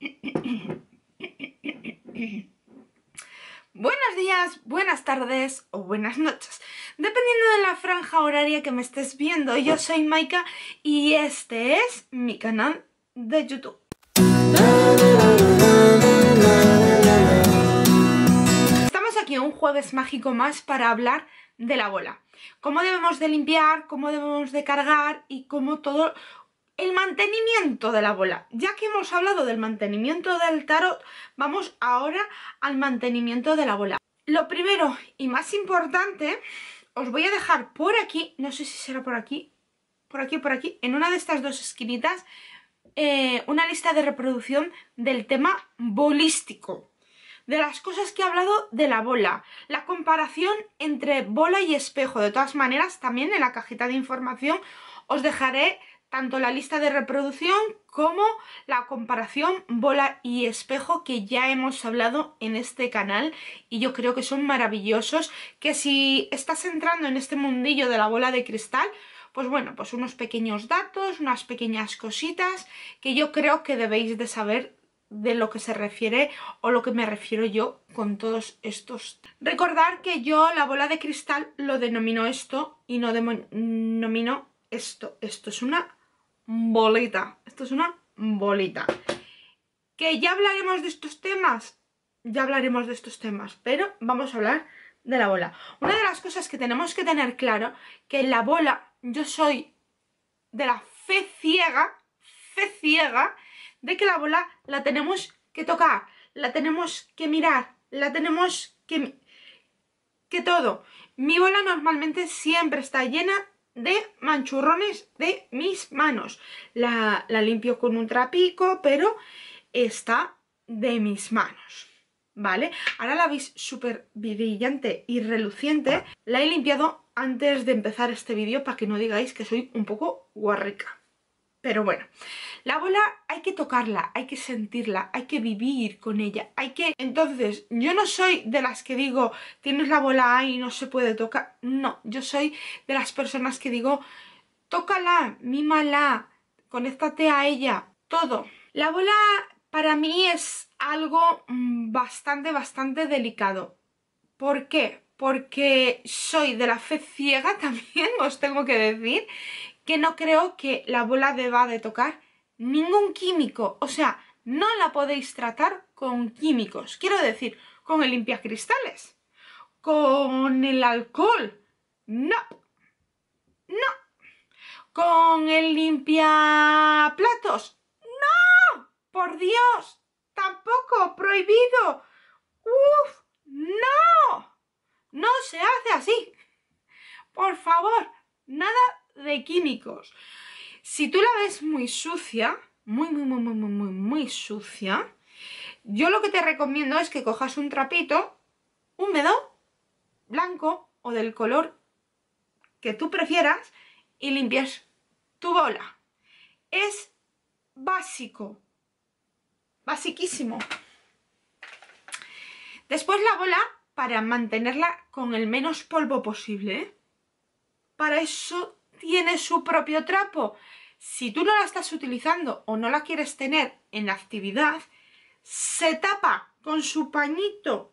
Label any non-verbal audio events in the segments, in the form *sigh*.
*coughs* Buenos días, buenas tardes o buenas noches. Dependiendo de la franja horaria que me estés viendo, yo soy Maika y este es mi canal de YouTube. Estamos aquí un jueves mágico más para hablar de la bola. Cómo debemos de limpiar, cómo debemos de cargar y cómo todo el mantenimiento de la bola. Ya que hemos hablado del mantenimiento del tarot, vamos ahora al mantenimiento de la bola. Lo primero y más importante, os voy a dejar por aquí, no sé si será por aquí, por aquí, por aquí, en una de estas dos esquinitas, eh, una lista de reproducción del tema bolístico. De las cosas que he hablado de la bola. La comparación entre bola y espejo. De todas maneras, también en la cajita de información os dejaré tanto la lista de reproducción como la comparación bola y espejo que ya hemos hablado en este canal y yo creo que son maravillosos, que si estás entrando en este mundillo de la bola de cristal, pues bueno, pues unos pequeños datos, unas pequeñas cositas que yo creo que debéis de saber de lo que se refiere o lo que me refiero yo con todos estos. Recordar que yo la bola de cristal lo denomino esto y no denomino esto. Esto es una bolita. Esto es una bolita. Que ya hablaremos de estos temas, ya hablaremos de estos temas, pero vamos a hablar de la bola. Una de las cosas que tenemos que tener claro, que la bola yo soy de la fe ciega, fe ciega, de que la bola la tenemos que tocar, la tenemos que mirar, la tenemos que... que todo. Mi bola normalmente siempre está llena de manchurrones de mis manos. La, limpio con un trapico, pero está de mis manos. ¿Vale? Ahora la veis súper brillante y reluciente. La he limpiado antes de empezar este vídeo para que no digáis que soy un poco guarrica. Pero bueno, la bola hay que tocarla, hay que sentirla, hay que vivir con ella, hay que... Entonces, yo no soy de las que digo, tienes la bola ahí y no se puede tocar. No, yo soy de las personas que digo, tócala, mímala, conéctate a ella, todo. La bola para mí es algo mm, bastante, bastante delicado. ¿Por qué? Porque soy de la fe ciega *laughs* también, os tengo que decir, que no creo que la bola deba de tocar ningún químico, o sea, no la podéis tratar con químicos, quiero decir, con el limpiacristales, con el alcohol, no, no, con el limpiaplatos, no, por Dios, tampoco, prohibido, Uf. no, no se hace así, por favor, nada de químicos. Si tú la ves muy sucia, muy, muy, muy, muy, muy, muy, sucia, yo lo que te recomiendo es que cojas un trapito húmedo, blanco o del color que tú prefieras y limpias tu bola. Es básico, basiquísimo. Después la bola para mantenerla con el menos polvo posible. ¿eh? Para eso tiene su propio trapo. Si tú no la estás utilizando o no la quieres tener en actividad, se tapa con su pañito,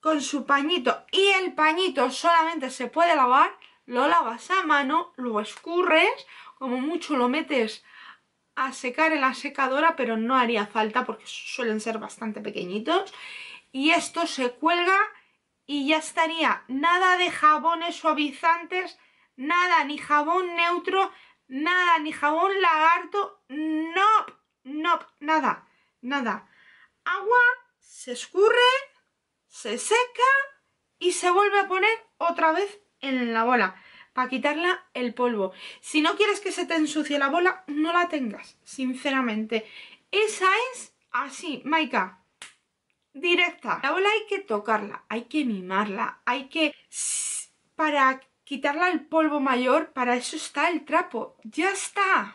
con su pañito. Y el pañito solamente se puede lavar, lo lavas a mano, lo escurres, como mucho lo metes a secar en la secadora, pero no haría falta porque suelen ser bastante pequeñitos. Y esto se cuelga y ya estaría. Nada de jabones suavizantes, nada, ni jabón neutro, nada, ni jabón lagarto, no, no, nada, nada. Agua se escurre, se seca y se vuelve a poner otra vez en la bola para quitarla el polvo. Si no quieres que se te ensucie la bola, no la tengas, sinceramente. Esa es así, Maika. Directa. La bola hay que tocarla, hay que mimarla, hay que... Para quitarla el polvo mayor, para eso está el trapo. ¡Ya está!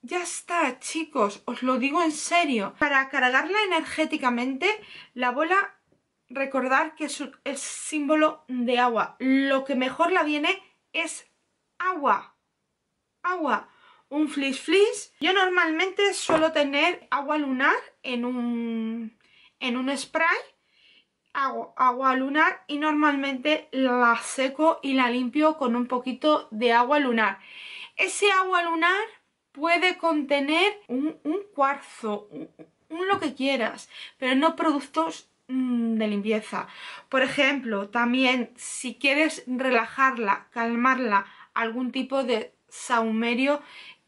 Ya está, chicos, os lo digo en serio. Para cargarla energéticamente, la bola, recordar que es, símbolo de agua. Lo que mejor la viene es agua. Agua. Un flis flis. Yo normalmente suelo tener agua lunar en un, en un spray hago agua lunar y normalmente la seco y la limpio con un poquito de agua lunar. Ese agua lunar puede contener un, cuarzo, un, lo que quieras, pero no productos mm, de limpieza. Por ejemplo, también si quieres relajarla, calmarla, algún tipo de saumerio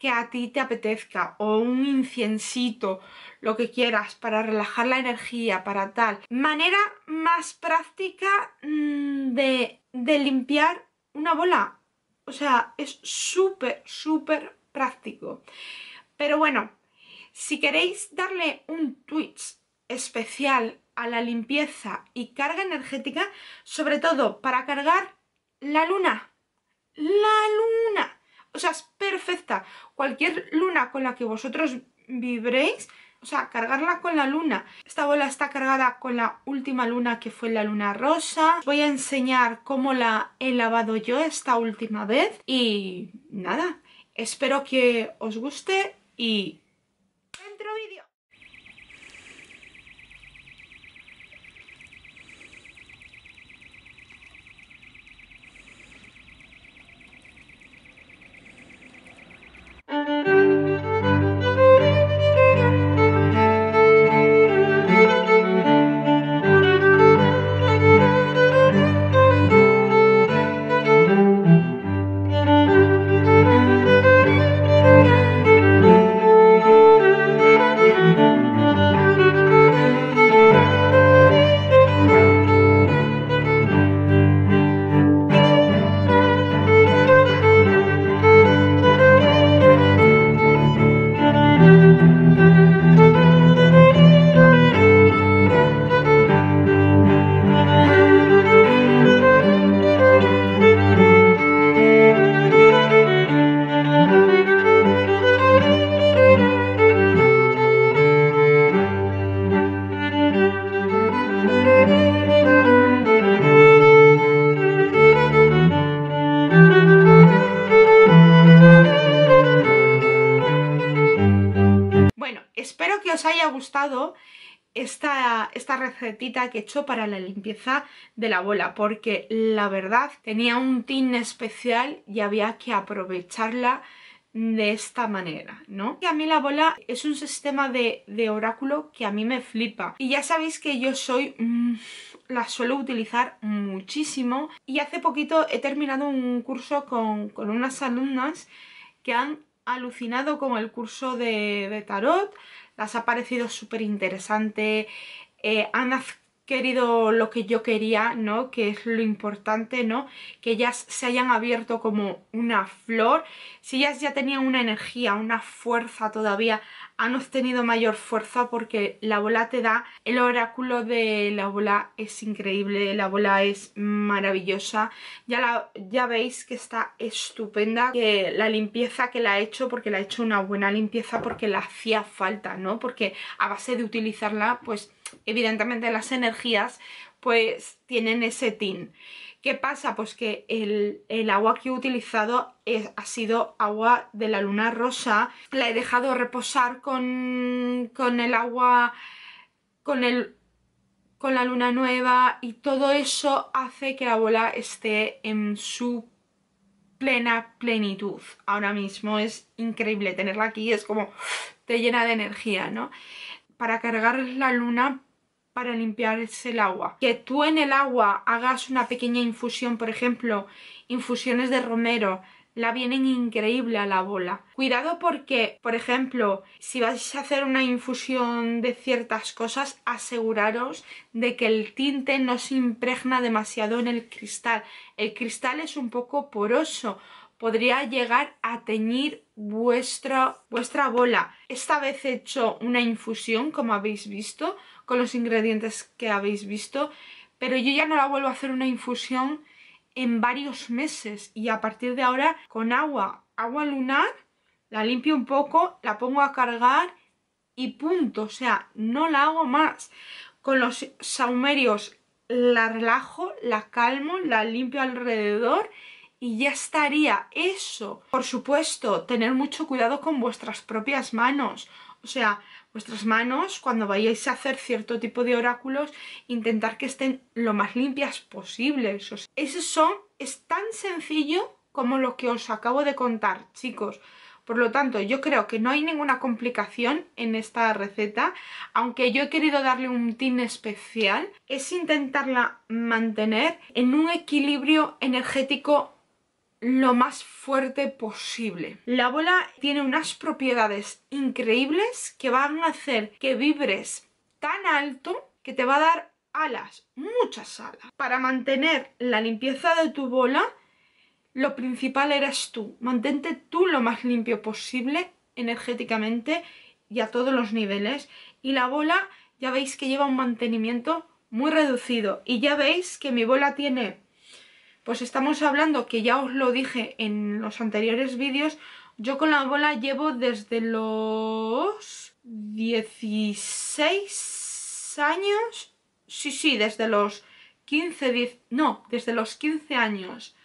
a ti te apetezca o un inciensito, lo que quieras, para relajar la energía, para tal. Manera más práctica mm, de, limpiar una bola. O sea, es súper, súper práctico. Pero bueno, si queréis darle un twist especial a la limpieza y carga energética, sobre todo para cargar la luna, la luna, o sea, es perfecta. Cualquier luna con la que vosotros vibréis, o sea, cargarla con la luna. Esta bola está cargada con la última luna que fue la luna rosa. Os voy a enseñar cómo la he lavado yo esta última vez y nada, espero que os guste y Thank you. Bueno, espero que os haya gustado esta, esta recetita que he hecho para la limpieza de la bola, porque la verdad tenía un tin especial y había que aprovecharla de esta manera, ¿no? Que a mí la bola es un sistema de, oráculo que a mí me flipa. Y ya sabéis que yo soy... Mm, la suelo utilizar muchísimo. Y hace poquito he terminado un curso con, con unas alumnas que han alucinado con el curso de, tarot, las ha parecido súper interesante, eh, han querido lo que yo quería, ¿no? Que es lo importante, ¿no? Que ellas se hayan abierto como una flor. Si ellas ya tenían una energía, una fuerza todavía, han obtenido mayor fuerza porque la bola te da... El oráculo de la bola es increíble, la bola es maravillosa. Ya, ya veis que está estupenda, que la limpieza que la he hecho, porque la he hecho una buena limpieza porque la hacía falta, ¿no? Porque a base de utilizarla, pues evidentemente las energías pues tienen ese tin. ¿Qué pasa? Pues que el, agua que he utilizado ha sido agua de la luna rosa, la he dejado reposar con, el agua, con, con la luna nueva y todo eso hace que la bola esté en su plena plenitud. Ahora mismo es increíble tenerla aquí, es como te llena de energía, ¿no? para cargar la luna para limpiarse el agua. Que tú en el agua hagas una pequeña infusión, por ejemplo, infusiones de romero, la vienen increíble a la bola. Cuidado porque, por ejemplo, si vais a hacer una infusión de ciertas cosas, aseguraros de que el tinte no se impregna demasiado en el cristal. El cristal es un poco poroso, podría llegar a teñir vuestra, vuestra bola. Esta vez he hecho una infusión, como habéis visto, con los ingredientes que habéis visto, pero yo ya no la vuelvo a hacer una infusión en varios meses y a partir de ahora con agua, agua lunar, la limpio un poco, la pongo a cargar y punto, o sea, no la hago más. Con los saumerios la relajo, la calmo, la limpio alrededor y ya estaría eso. Por supuesto, tener mucho cuidado con vuestras propias manos. O sea, vuestras manos, cuando vayáis a hacer cierto tipo de oráculos, intentar que estén lo más limpias posibles. eso son, es tan sencillo como lo que os acabo de contar, chicos. Por lo tanto, yo creo que no hay ninguna complicación en esta receta, aunque yo he querido darle un tin especial, es intentarla mantener en un equilibrio energético lo más fuerte posible. La bola tiene unas propiedades increíbles que van a hacer que vibres tan alto que te va a dar alas, muchas alas. Para mantener la limpieza de tu bola, lo principal eres tú. Mantente tú lo más limpio posible energéticamente y a todos los niveles. Y la bola ya veis que lleva un mantenimiento muy reducido. Y ya veis que mi bola tiene pues estamos hablando, que ya os lo dije en los anteriores vídeos, yo con la bola llevo desde los 16 años, sí, sí, desde los 15, 10, no, desde los 15 años.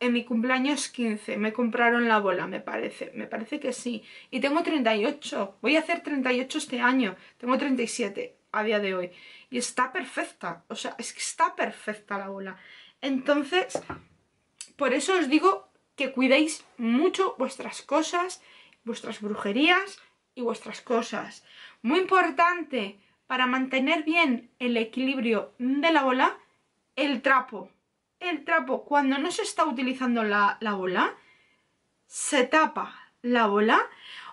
En mi cumpleaños 15 me compraron la bola, me parece, me parece que sí. Y tengo 38, voy a hacer 38 este año, tengo 37 a día de hoy. Y está perfecta, o sea, es que está perfecta la bola. Entonces, por eso os digo que cuidéis mucho vuestras cosas, vuestras brujerías y vuestras cosas. Muy importante para mantener bien el equilibrio de la bola, el trapo. El trapo, cuando no se está utilizando la, bola, se tapa la bola.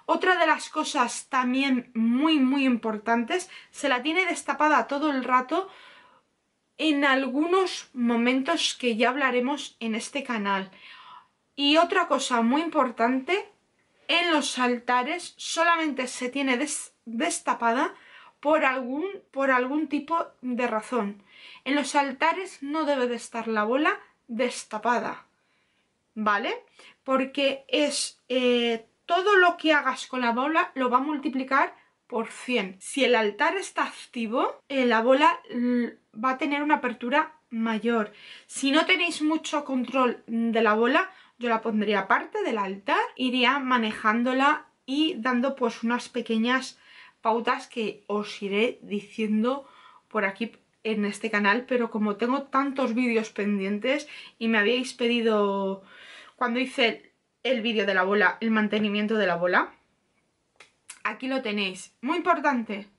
Otra de las cosas también muy, muy importantes, se la tiene destapada todo el rato en algunos momentos que ya hablaremos en este canal. Y otra cosa muy importante, en los altares solamente se tiene destapada por algún, por algún tipo de razón. En los altares no debe de estar la bola destapada, ¿vale? Porque es eh, todo lo que hagas con la bola lo va a multiplicar si el altar está activo, eh, la bola va a tener una apertura mayor. Si no tenéis mucho control de la bola, yo la pondría aparte del altar, iría manejándola y dando pues unas pequeñas pautas que os iré diciendo por aquí en este canal, pero como tengo tantos vídeos pendientes y me habíais pedido cuando hice el vídeo de la bola, el mantenimiento de la bola, aquí lo tenéis. Muy importante,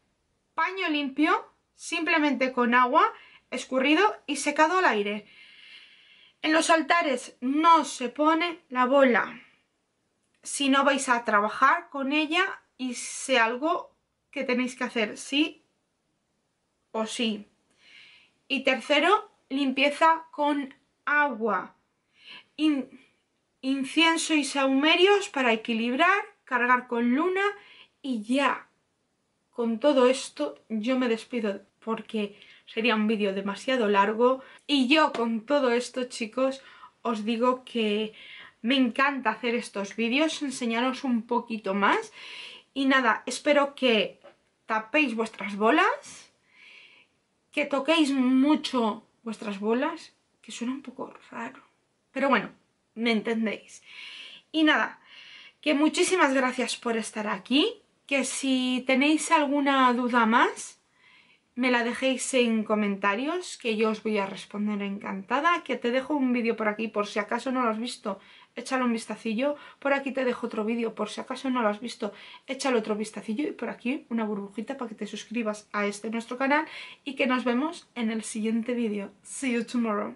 paño limpio, simplemente con agua, escurrido y secado al aire. En los altares no se pone la bola. Si no vais a trabajar con ella y sea algo que tenéis que hacer, sí o sí. Y tercero, limpieza con agua. incienso y saumerios para equilibrar, cargar con luna y ya, con todo esto yo me despido porque sería un vídeo demasiado largo. Y yo con todo esto, chicos, os digo que me encanta hacer estos vídeos, enseñaros un poquito más. Y nada, espero que tapéis vuestras bolas, que toquéis mucho vuestras bolas, que suena un poco raro. Pero bueno, me entendéis. Y nada, que muchísimas gracias por estar aquí que si tenéis alguna duda más, me la dejéis en comentarios, que yo os voy a responder encantada, que te dejo un vídeo por aquí, por si acaso no lo has visto, échale un vistacillo, por aquí te dejo otro vídeo, por si acaso no lo has visto, échale otro vistacillo y por aquí una burbujita para que te suscribas a este nuestro canal y que nos vemos en el siguiente vídeo. See you tomorrow.